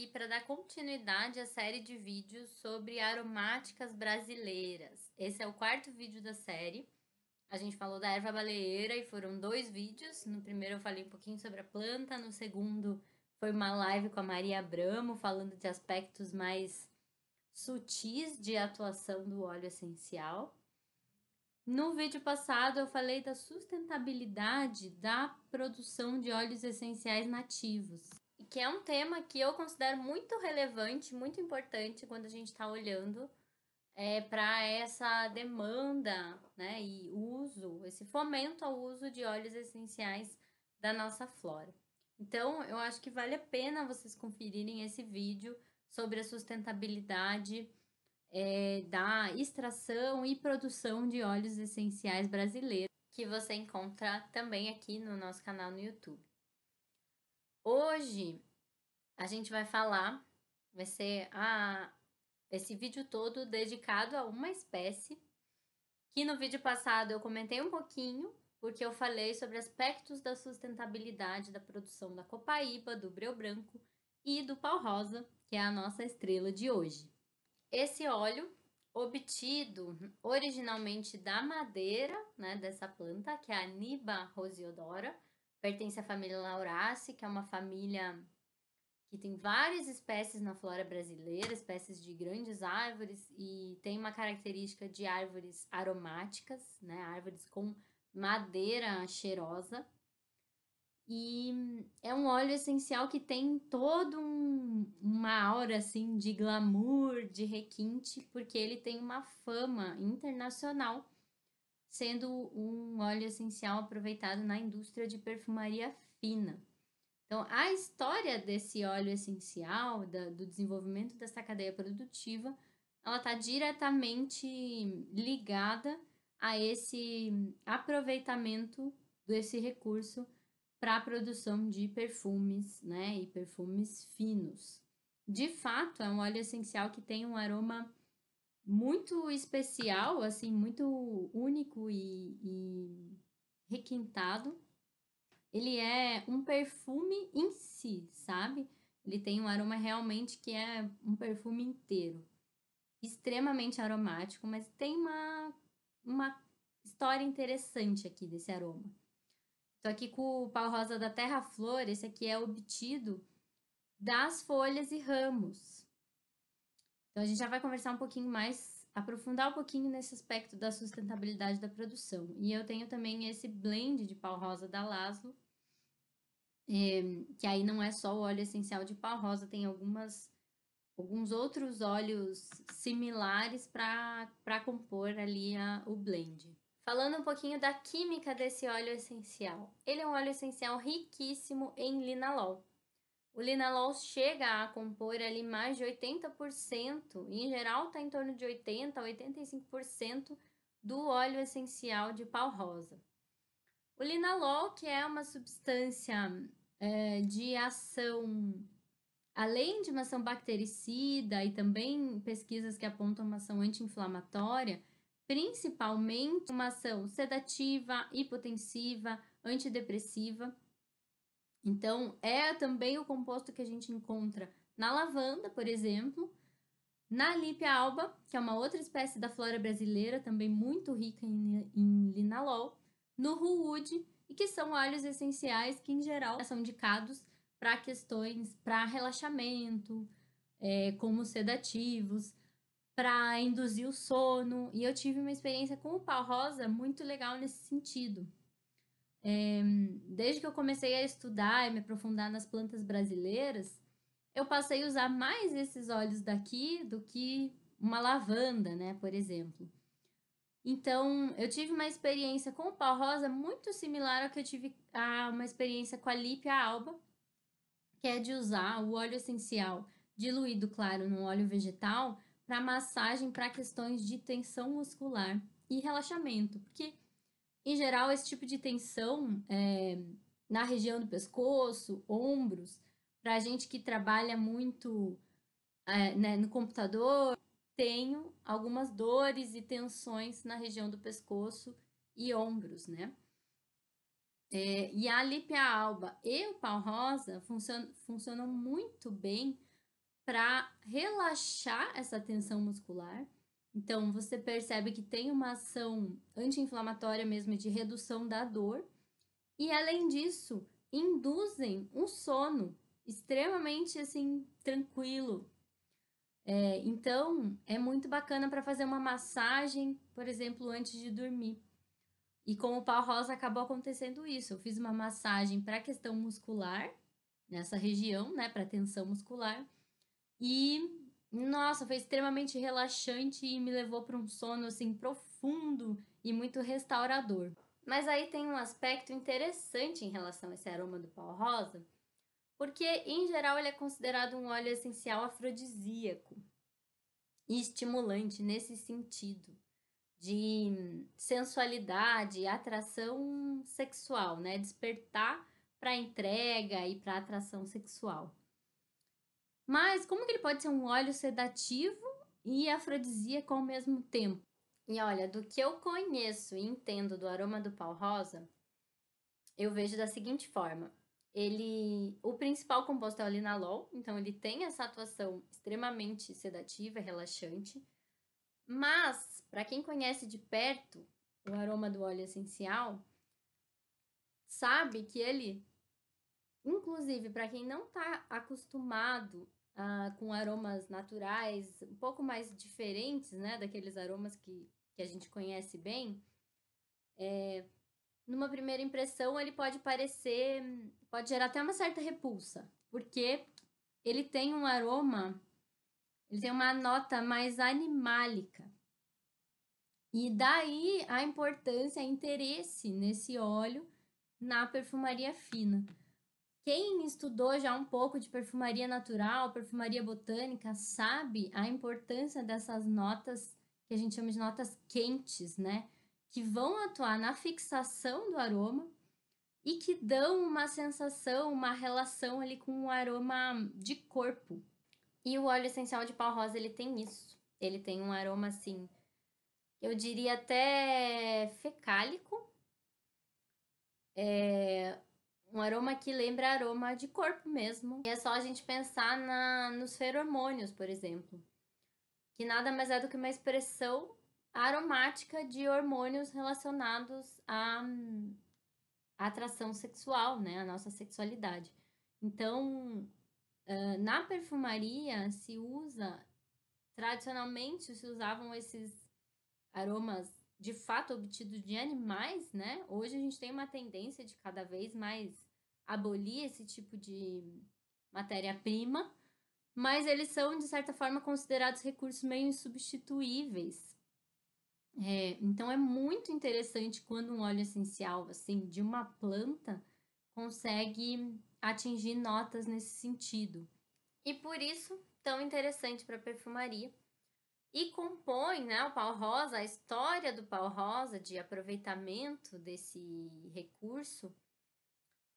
aqui para dar continuidade à série de vídeos sobre aromáticas brasileiras. Esse é o quarto vídeo da série. A gente falou da erva baleeira e foram dois vídeos. No primeiro eu falei um pouquinho sobre a planta, no segundo foi uma live com a Maria Abramo falando de aspectos mais sutis de atuação do óleo essencial. No vídeo passado eu falei da sustentabilidade da produção de óleos essenciais nativos que é um tema que eu considero muito relevante, muito importante quando a gente está olhando é, para essa demanda né, e uso, esse fomento ao uso de óleos essenciais da nossa flora. Então, eu acho que vale a pena vocês conferirem esse vídeo sobre a sustentabilidade é, da extração e produção de óleos essenciais brasileiros, que você encontra também aqui no nosso canal no YouTube. Hoje a gente vai falar, vai ser a, esse vídeo todo dedicado a uma espécie, que no vídeo passado eu comentei um pouquinho, porque eu falei sobre aspectos da sustentabilidade da produção da copaíba, do breu branco e do pau rosa, que é a nossa estrela de hoje. Esse óleo, obtido originalmente da madeira né, dessa planta, que é a Niba roseodora, pertence à família Lauraceae, que é uma família que tem várias espécies na flora brasileira, espécies de grandes árvores, e tem uma característica de árvores aromáticas, né? Árvores com madeira cheirosa. E é um óleo essencial que tem todo um, uma aura assim de glamour, de requinte, porque ele tem uma fama internacional, sendo um óleo essencial aproveitado na indústria de perfumaria fina. Então, a história desse óleo essencial, da, do desenvolvimento dessa cadeia produtiva, ela está diretamente ligada a esse aproveitamento desse recurso para a produção de perfumes, né? E perfumes finos. De fato, é um óleo essencial que tem um aroma muito especial, assim, muito único e, e requintado ele é um perfume em si, sabe? Ele tem um aroma realmente que é um perfume inteiro. Extremamente aromático, mas tem uma, uma história interessante aqui desse aroma. Estou aqui com o pau rosa da Terra Flor, esse aqui é obtido das folhas e ramos. Então a gente já vai conversar um pouquinho mais aprofundar um pouquinho nesse aspecto da sustentabilidade da produção. E eu tenho também esse blend de pau rosa da Laszlo, é, que aí não é só o óleo essencial de pau rosa, tem algumas alguns outros óleos similares para compor ali a, o blend. Falando um pouquinho da química desse óleo essencial. Ele é um óleo essencial riquíssimo em linalol, o linalol chega a compor ali mais de 80%, e em geral está em torno de 80% a 85% do óleo essencial de pau rosa. O linalol, que é uma substância é, de ação, além de uma ação bactericida e também pesquisas que apontam uma ação anti-inflamatória, principalmente uma ação sedativa, hipotensiva, antidepressiva então, é também o composto que a gente encontra na lavanda, por exemplo, na Lípia alba, que é uma outra espécie da flora brasileira, também muito rica em, em linalol, no ruwood, e que são óleos essenciais que, em geral, são indicados para questões, para relaxamento, é, como sedativos, para induzir o sono. E eu tive uma experiência com o pau rosa muito legal nesse sentido. É, desde que eu comecei a estudar e me aprofundar nas plantas brasileiras, eu passei a usar mais esses óleos daqui do que uma lavanda, né, por exemplo. Então, eu tive uma experiência com o pau rosa muito similar ao que eu tive a uma experiência com a Lípia alba, que é de usar o óleo essencial diluído, claro, no óleo vegetal para massagem para questões de tensão muscular e relaxamento, porque em geral, esse tipo de tensão é, na região do pescoço, ombros, para a gente que trabalha muito é, né, no computador, tenho algumas dores e tensões na região do pescoço e ombros, né? É, e a lipia alba e o pau rosa funcionam, funcionam muito bem para relaxar essa tensão muscular então, você percebe que tem uma ação anti-inflamatória mesmo de redução da dor. E além disso, induzem um sono extremamente assim tranquilo. É, então, é muito bacana para fazer uma massagem, por exemplo, antes de dormir. E com o pau rosa acabou acontecendo isso. Eu fiz uma massagem para questão muscular nessa região, né, para tensão muscular, e nossa, foi extremamente relaxante e me levou para um sono assim profundo e muito restaurador. Mas aí tem um aspecto interessante em relação a esse aroma do pau rosa, porque em geral ele é considerado um óleo essencial afrodisíaco e estimulante nesse sentido de sensualidade, atração sexual, né? Despertar para entrega e para atração sexual. Mas como que ele pode ser um óleo sedativo e afrodisíaco ao mesmo tempo? E olha, do que eu conheço e entendo do aroma do pau rosa, eu vejo da seguinte forma. Ele, o principal composto é o linalol, então ele tem essa atuação extremamente sedativa, relaxante. Mas, para quem conhece de perto o aroma do óleo essencial, sabe que ele, inclusive para quem não está acostumado ah, com aromas naturais, um pouco mais diferentes, né, daqueles aromas que, que a gente conhece bem, é, numa primeira impressão ele pode parecer, pode gerar até uma certa repulsa, porque ele tem um aroma, ele tem uma nota mais animálica. E daí a importância, o interesse nesse óleo na perfumaria fina. Quem estudou já um pouco de perfumaria natural, perfumaria botânica, sabe a importância dessas notas que a gente chama de notas quentes, né? Que vão atuar na fixação do aroma e que dão uma sensação, uma relação ali com um aroma de corpo. E o óleo essencial de pau rosa, ele tem isso. Ele tem um aroma assim, eu diria até fecálico. É, um aroma que lembra aroma de corpo mesmo. E é só a gente pensar na, nos feromônios, por exemplo. Que nada mais é do que uma expressão aromática de hormônios relacionados à, à atração sexual, né? A nossa sexualidade. Então, na perfumaria se usa, tradicionalmente se usavam esses aromas de fato obtido de animais, né? Hoje a gente tem uma tendência de cada vez mais abolir esse tipo de matéria-prima, mas eles são, de certa forma, considerados recursos meio insubstituíveis. É, então é muito interessante quando um óleo essencial, assim, de uma planta consegue atingir notas nesse sentido. E por isso, tão interessante para a perfumaria, e compõe né, o pau rosa, a história do pau rosa, de aproveitamento desse recurso,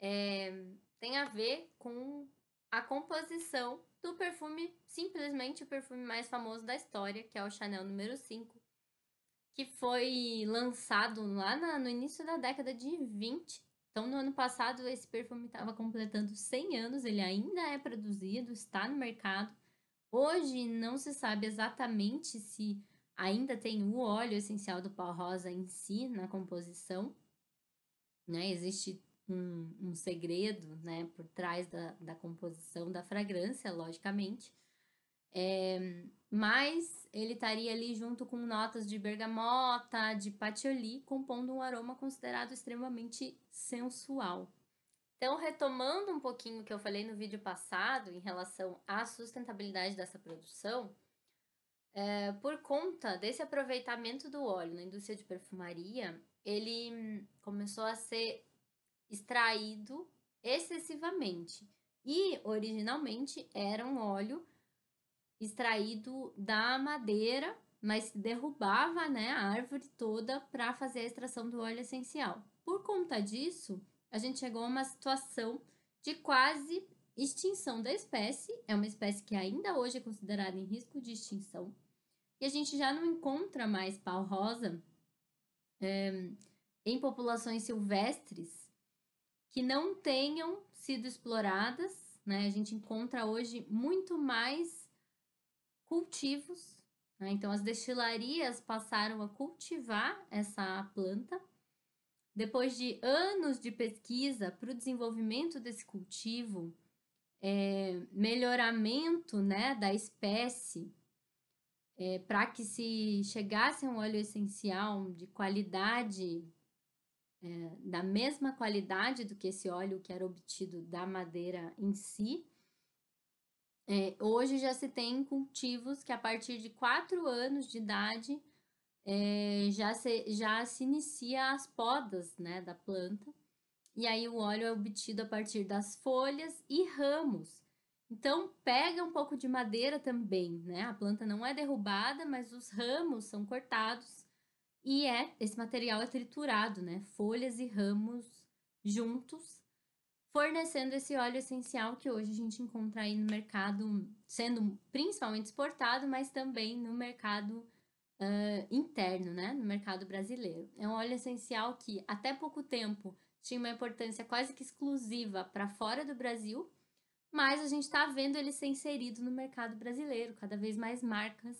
é, tem a ver com a composição do perfume, simplesmente o perfume mais famoso da história, que é o Chanel número 5, que foi lançado lá na, no início da década de 20. Então, no ano passado, esse perfume estava completando 100 anos, ele ainda é produzido, está no mercado Hoje não se sabe exatamente se ainda tem o óleo essencial do pau rosa em si na composição, né? Existe um, um segredo, né, por trás da, da composição da fragrância, logicamente. É, mas ele estaria ali junto com notas de bergamota, de patchouli, compondo um aroma considerado extremamente sensual. Então, retomando um pouquinho o que eu falei no vídeo passado em relação à sustentabilidade dessa produção, é, por conta desse aproveitamento do óleo na indústria de perfumaria, ele hum, começou a ser extraído excessivamente. E originalmente era um óleo extraído da madeira, mas derrubava né, a árvore toda para fazer a extração do óleo essencial. Por conta disso, a gente chegou a uma situação de quase extinção da espécie. É uma espécie que ainda hoje é considerada em risco de extinção. E a gente já não encontra mais pau rosa é, em populações silvestres que não tenham sido exploradas. Né? A gente encontra hoje muito mais cultivos. Né? Então, as destilarias passaram a cultivar essa planta depois de anos de pesquisa para o desenvolvimento desse cultivo, é, melhoramento né, da espécie, é, para que se chegasse a um óleo essencial de qualidade, é, da mesma qualidade do que esse óleo que era obtido da madeira em si, é, hoje já se tem cultivos que a partir de 4 anos de idade é, já, se, já se inicia as podas né, da planta, e aí o óleo é obtido a partir das folhas e ramos. Então, pega um pouco de madeira também, né? A planta não é derrubada, mas os ramos são cortados e é esse material é triturado, né? Folhas e ramos juntos, fornecendo esse óleo essencial que hoje a gente encontra aí no mercado, sendo principalmente exportado, mas também no mercado uh, interno né, no mercado brasileiro. É um óleo essencial que, até pouco tempo, tinha uma importância quase que exclusiva para fora do Brasil, mas a gente está vendo ele ser inserido no mercado brasileiro. Cada vez mais marcas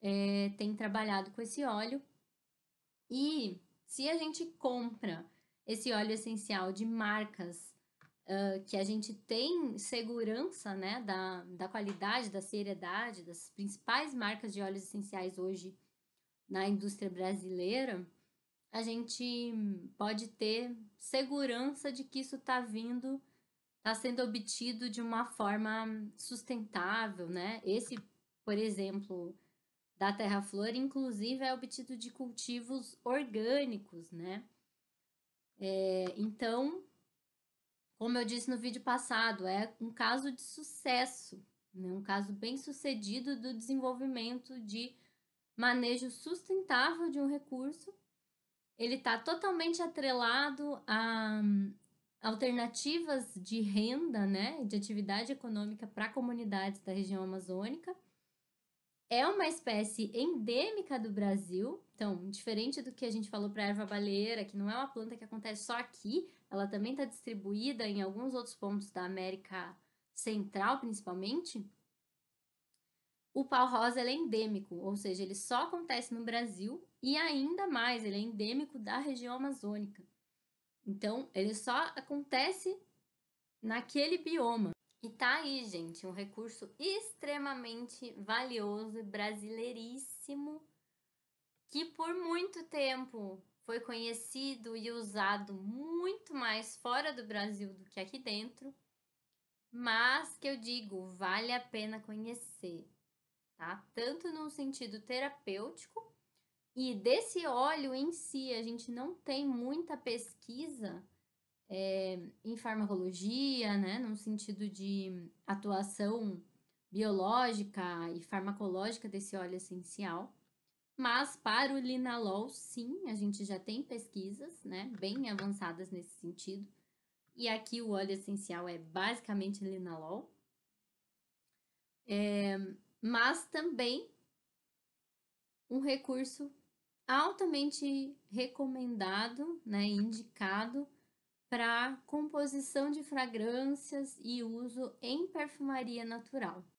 é, têm trabalhado com esse óleo. E se a gente compra esse óleo essencial de marcas Uh, que a gente tem segurança né, da, da qualidade, da seriedade das principais marcas de óleos essenciais hoje na indústria brasileira, a gente pode ter segurança de que isso está vindo, está sendo obtido de uma forma sustentável, né? Esse, por exemplo, da Terra Flor, inclusive, é obtido de cultivos orgânicos, né? É, então, como eu disse no vídeo passado, é um caso de sucesso, né? um caso bem sucedido do desenvolvimento de manejo sustentável de um recurso. Ele está totalmente atrelado a hum, alternativas de renda, né, de atividade econômica para comunidades da região amazônica. É uma espécie endêmica do Brasil, então, diferente do que a gente falou para a erva baleira, que não é uma planta que acontece só aqui, ela também está distribuída em alguns outros pontos da América Central, principalmente, o pau rosa é endêmico, ou seja, ele só acontece no Brasil e ainda mais, ele é endêmico da região amazônica. Então, ele só acontece naquele bioma. E tá aí, gente, um recurso extremamente valioso e brasileiríssimo que por muito tempo foi conhecido e usado muito mais fora do Brasil do que aqui dentro, mas que eu digo, vale a pena conhecer, tá? Tanto no sentido terapêutico, e desse óleo em si, a gente não tem muita pesquisa é, em farmacologia, né? No sentido de atuação biológica e farmacológica desse óleo essencial. Mas para o linalol, sim, a gente já tem pesquisas, né, bem avançadas nesse sentido. E aqui o óleo essencial é basicamente linalol. É, mas também um recurso altamente recomendado, né, indicado para composição de fragrâncias e uso em perfumaria natural,